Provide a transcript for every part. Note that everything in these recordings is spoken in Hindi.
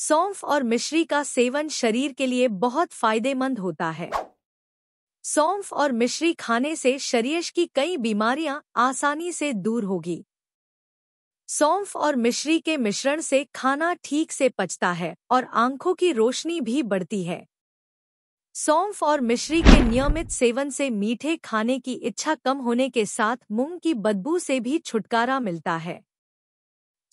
सौंफ और मिश्री का सेवन शरीर के लिए बहुत फायदेमंद होता है सौंफ और मिश्री खाने से शरीर की कई बीमारियां आसानी से दूर होगी सौंफ और मिश्री के मिश्रण से खाना ठीक से पचता है और आंखों की रोशनी भी बढ़ती है सौंफ और मिश्री के नियमित सेवन से मीठे खाने की इच्छा कम होने के साथ मुंह की बदबू से भी छुटकारा मिलता है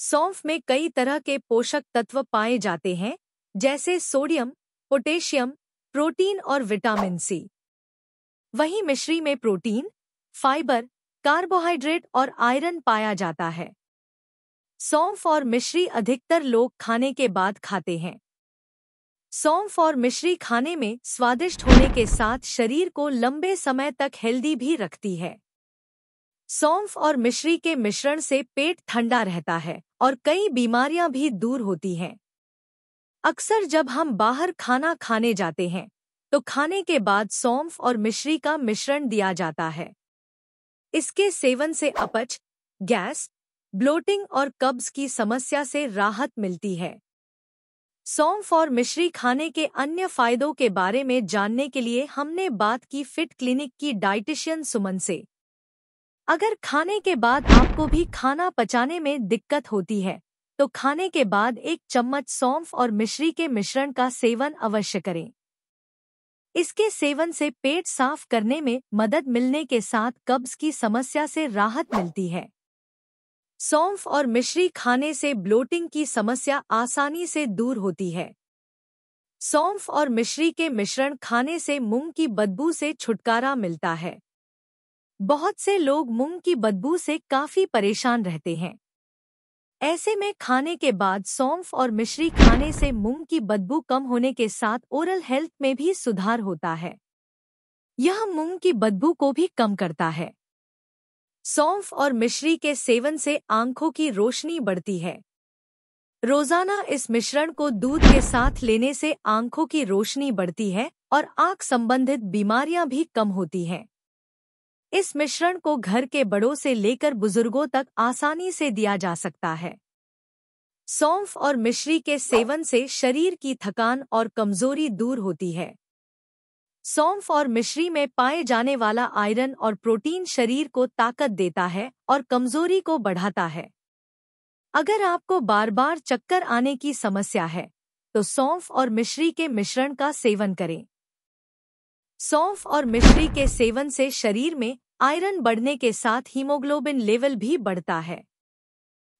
सौंफ में कई तरह के पोषक तत्व पाए जाते हैं जैसे सोडियम पोटेशियम प्रोटीन और विटामिन सी वहीं मिश्री में प्रोटीन फाइबर कार्बोहाइड्रेट और आयरन पाया जाता है सौंफ और मिश्री अधिकतर लोग खाने के बाद खाते हैं सौंफ और मिश्री खाने में स्वादिष्ट होने के साथ शरीर को लंबे समय तक हेल्दी भी रखती है सौंफ और मिश्री के मिश्रण से पेट ठंडा रहता है और कई बीमारियां भी दूर होती हैं अक्सर जब हम बाहर खाना खाने जाते हैं तो खाने के बाद सौंफ और मिश्री का मिश्रण दिया जाता है इसके सेवन से अपच गैस ब्लोटिंग और कब्ज की समस्या से राहत मिलती है सौंफ और मिश्री खाने के अन्य फायदों के बारे में जानने के लिए हमने बात की फिट क्लिनिक की डाइटिशियन सुमन से अगर खाने के बाद आपको भी खाना पचाने में दिक्कत होती है तो खाने के बाद एक चम्मच सौंफ और मिश्री के मिश्रण का सेवन अवश्य करें इसके सेवन से पेट साफ करने में मदद मिलने के साथ कब्ज की समस्या से राहत मिलती है सौंफ और मिश्री खाने से ब्लोटिंग की समस्या आसानी से दूर होती है सौंफ और मिश्री के मिश्रण खाने से मुंह की बदबू से छुटकारा मिलता है बहुत से लोग मूंग की बदबू से काफी परेशान रहते हैं ऐसे में खाने के बाद सौंफ और मिश्री खाने से मूंग की बदबू कम होने के साथ ओरल हेल्थ में भी सुधार होता है यह मूंग की बदबू को भी कम करता है सौंफ और मिश्री के सेवन से आंखों की रोशनी बढ़ती है रोजाना इस मिश्रण को दूध के साथ लेने से आंखों की रोशनी बढ़ती है और आंख संबंधित बीमारियां भी कम होती हैं इस मिश्रण को घर के बड़ों से लेकर बुजुर्गों तक आसानी से दिया जा सकता है सौंफ और मिश्री के सेवन से शरीर की थकान और कमजोरी दूर होती है सौंफ और मिश्री में पाए जाने वाला आयरन और प्रोटीन शरीर को ताकत देता है और कमजोरी को बढ़ाता है अगर आपको बार बार चक्कर आने की समस्या है तो सौंफ और मिश्री के मिश्रण का सेवन करें सौंफ और मिश्री के सेवन से शरीर में आयरन बढ़ने के साथ हीमोग्लोबिन लेवल भी बढ़ता है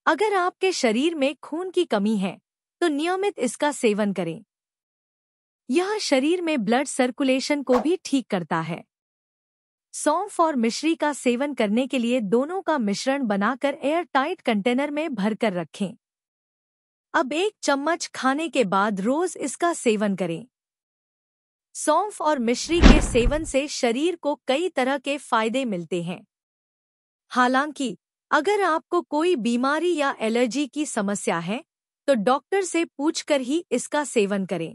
अगर आपके शरीर में खून की कमी है तो नियमित इसका सेवन करें यह शरीर में ब्लड सर्कुलेशन को भी ठीक करता है सौंफ और मिश्री का सेवन करने के लिए दोनों का मिश्रण बनाकर एयर टाइट कंटेनर में भरकर रखें अब एक चम्मच खाने के बाद रोज इसका सेवन करें सौंफ और मिश्री के सेवन से शरीर को कई तरह के फायदे मिलते हैं हालांकि अगर आपको कोई बीमारी या एलर्जी की समस्या है तो डॉक्टर से पूछकर ही इसका सेवन करें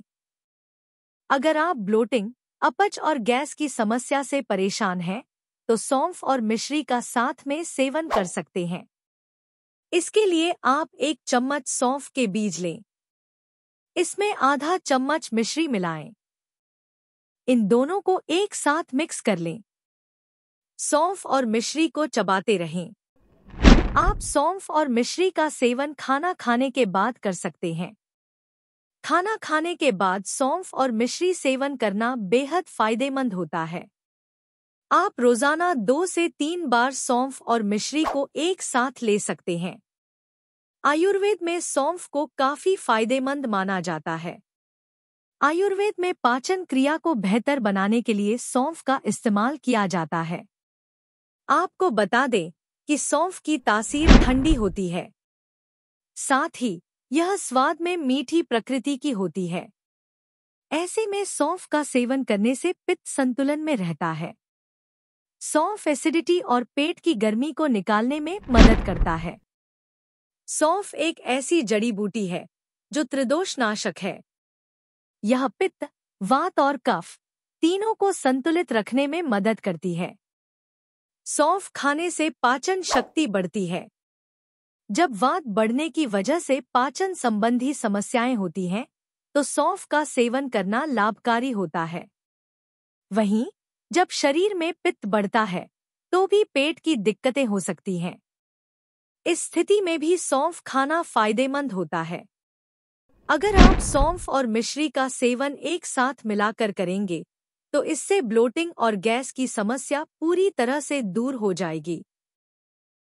अगर आप ब्लोटिंग अपच और गैस की समस्या से परेशान हैं तो सौंफ और मिश्री का साथ में सेवन कर सकते हैं इसके लिए आप एक चम्मच सौंफ के बीज लें इसमें आधा चम्मच मिश्री मिलाएं इन दोनों को एक साथ मिक्स कर लें सौंफ और मिश्री को चबाते रहें आप सौंफ और मिश्री का सेवन खाना खाने के बाद कर सकते हैं खाना खाने के बाद सौंफ और मिश्री सेवन करना बेहद फायदेमंद होता है आप रोजाना दो से तीन बार सौंफ और मिश्री को एक साथ ले सकते हैं आयुर्वेद में सौंफ को काफी फायदेमंद माना जाता है आयुर्वेद में पाचन क्रिया को बेहतर बनाने के लिए सौंफ का इस्तेमाल किया जाता है आपको बता दें कि सौंफ की तासीर ठंडी होती है साथ ही यह स्वाद में मीठी प्रकृति की होती है ऐसे में सौंफ का सेवन करने से पित्त संतुलन में रहता है सौंफ एसिडिटी और पेट की गर्मी को निकालने में मदद करता है सौंफ एक ऐसी जड़ी बूटी है जो त्रिदोष नाशक है यह पित्त वात और कफ तीनों को संतुलित रखने में मदद करती है सौंफ खाने से पाचन शक्ति बढ़ती है जब वात बढ़ने की वजह से पाचन संबंधी समस्याएं होती हैं तो सौंफ का सेवन करना लाभकारी होता है वहीं जब शरीर में पित्त बढ़ता है तो भी पेट की दिक्कतें हो सकती हैं इस स्थिति में भी सौंफ खाना फायदेमंद होता है अगर आप सौंफ और मिश्री का सेवन एक साथ मिलाकर करेंगे तो इससे ब्लोटिंग और गैस की समस्या पूरी तरह से दूर हो जाएगी